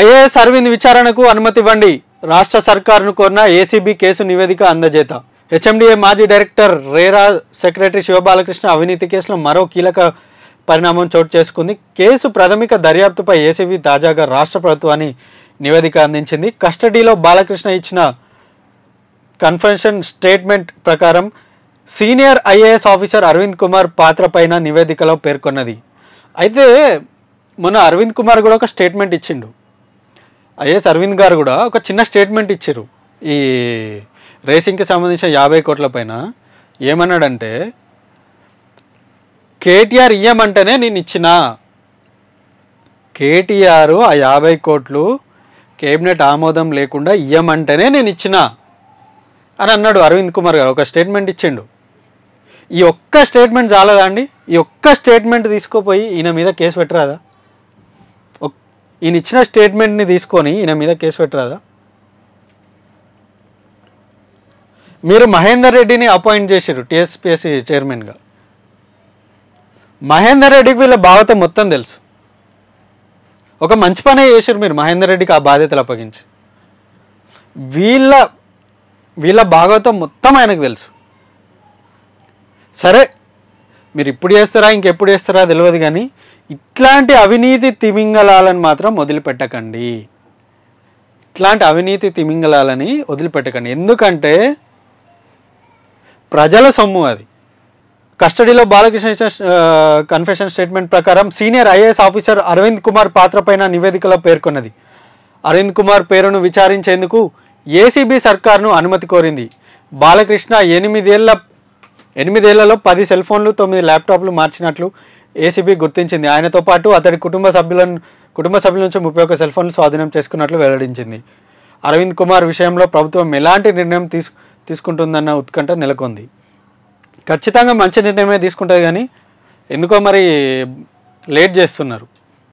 IAS Arvind విచారణకు అనుమతి ఇవ్వండి రాష్ట్ర సర్కారును కోరిన ఏసీబీ కేసు నివేదిక అందజేత హెచ్ఎండిఏ మాజీ డైరెక్టర్ రేరా సెక్రటరీ శివబాలకృష్ణ అవినీతి కేసులో మరో కీలక పరిణామం చోటు చేసుకుంది కేసు ప్రాథమిక దర్యాప్తుపై ఏసీబీ తాజాగా రాష్ట్ర ప్రభుత్వాన్ని నివేదిక అందించింది కస్టడీలో బాలకృష్ణ ఇచ్చిన కన్ఫెన్షన్ స్టేట్మెంట్ ప్రకారం senior IAS officer Aravind Kumar పాత్ర పైన నివేదికలో పేర్కొన్నది అయితే మొన్న అరవింద్ కుమార్ కూడా ఒక స్టేట్మెంట్ ఇచ్చిండు ఐఏఎస్ అరవింద్ గారు కూడా ఒక చిన్న స్టేట్మెంట్ ఇచ్చారు ఈ రేసింగ్కి సంబంధించిన యాభై కోట్ల పైన ఏమన్నాడంటే కేటీఆర్ ఇయ్యమంటేనే నేను ఇచ్చిన కేటీఆర్ ఆ యాభై కోట్లు కేబినెట్ ఆమోదం లేకుండా ఇయ్యమంటేనే నేను ఇచ్చిన అని అన్నాడు అరవింద్ కుమార్ గారు ఒక స్టేట్మెంట్ ఇచ్చిండు ఈ ఒక్క స్టేట్మెంట్ చాలదా అండి ఈ ఒక్క స్టేట్మెంట్ తీసుకుపోయి ఈయన మీద కేసు పెట్టరాదా ఈయన ఇచ్చిన స్టేట్మెంట్ని తీసుకొని ఈయన మీద కేసు పెట్టరాదా మీరు మహేందర్ రెడ్డిని అపాయింట్ చేశారు టీఎస్పిఎస్సి చైర్మన్గా మహేందర్ రెడ్డికి వీళ్ళ బాధ్యత మొత్తం తెలుసు ఒక మంచి పనే చేశారు మీరు మహేందర్ రెడ్డికి ఆ బాధ్యతలు అప్పగించి వీళ్ళ వీళ్ళ భాగవతం మొత్తం ఆయనకు తెలుసు సరే మీరు ఇప్పుడు చేస్తారా ఇంకెప్పుడు చేస్తారా తెలియదు కానీ ఇట్లాంటి అవినీతి తిమింగళాలను మాత్రం వదిలిపెట్టకండి ఇట్లాంటి అవినీతి తిమింగళాలని వదిలిపెట్టకండి ఎందుకంటే ప్రజల సొమ్ము అది కస్టడీలో బాలకృష్ణ కన్ఫెషన్ స్టేట్మెంట్ ప్రకారం senior IAS officer Aravind Kumar పాత్రపైన నివేదికలో పేర్కొన్నది అరవింద్ కుమార్ పేరును విచారించేందుకు ఏసీబీ సర్కార్ను అనుమతి కోరింది బాలకృష్ణ ఎనిమిదేళ్ల ఎనిమిదేళ్లలో పది సెల్ ఫోన్లు తొమ్మిది ల్యాప్టాప్లు మార్చినట్లు ఏసీబీ గుర్తించింది ఆయనతో పాటు అతడి కుటుంబ సభ్యులను కుటుంబ సభ్యుల నుంచి ముప్పై ఒక్క సెల్ ఫోన్లు స్వాధీనం చేసుకున్నట్లు వెల్లడించింది అరవింద్ కుమార్ విషయంలో ప్రభుత్వం ఎలాంటి నిర్ణయం తీసు తీసుకుంటుందన్న ఉత్కంఠ నెలకొంది ఖచ్చితంగా మంచి నిర్ణయమే తీసుకుంటుంది కానీ ఎందుకో మరి లేట్ చేస్తున్నారు